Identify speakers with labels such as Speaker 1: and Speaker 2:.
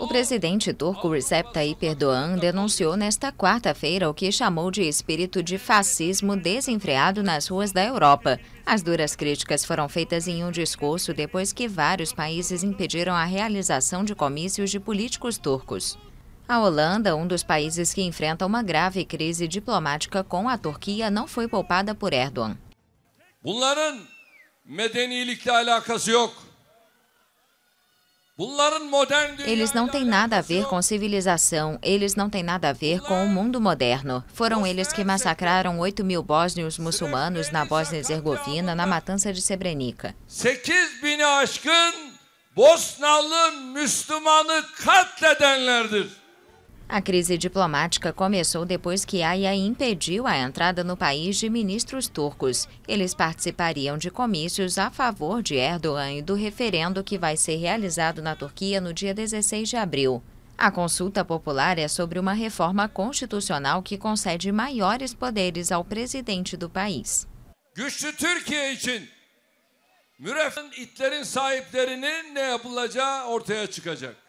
Speaker 1: O presidente turco Recep Tayyip Erdogan denunciou nesta quarta-feira o que chamou de espírito de fascismo desenfreado nas ruas da Europa. As duras críticas foram feitas em um discurso depois que vários países impediram a realização de comícios de políticos turcos. A Holanda, um dos países que enfrenta uma grave crise diplomática com a Turquia, não foi poupada por Erdogan.
Speaker 2: Bunların medenilikle alakası yok.
Speaker 1: Eles não têm nada a ver com civilização, eles não têm nada a ver com o mundo moderno. Foram eles que massacraram 8 mil bósnios muçulmanos na Bósnia-Herzegovina na matança de Srebrenica.
Speaker 2: Bosnalı Müslümanı katledenlerdir.
Speaker 1: A crise diplomática começou depois que Aya impediu a entrada no país de ministros turcos. Eles participariam de comícios a favor de Erdogan e do referendo que vai ser realizado na Turquia no dia 16 de abril. A consulta popular é sobre uma reforma constitucional que concede maiores poderes ao presidente do país.
Speaker 2: Güçlü itlerin sahiplerinin ne yapılacağı ortaya çıkacak.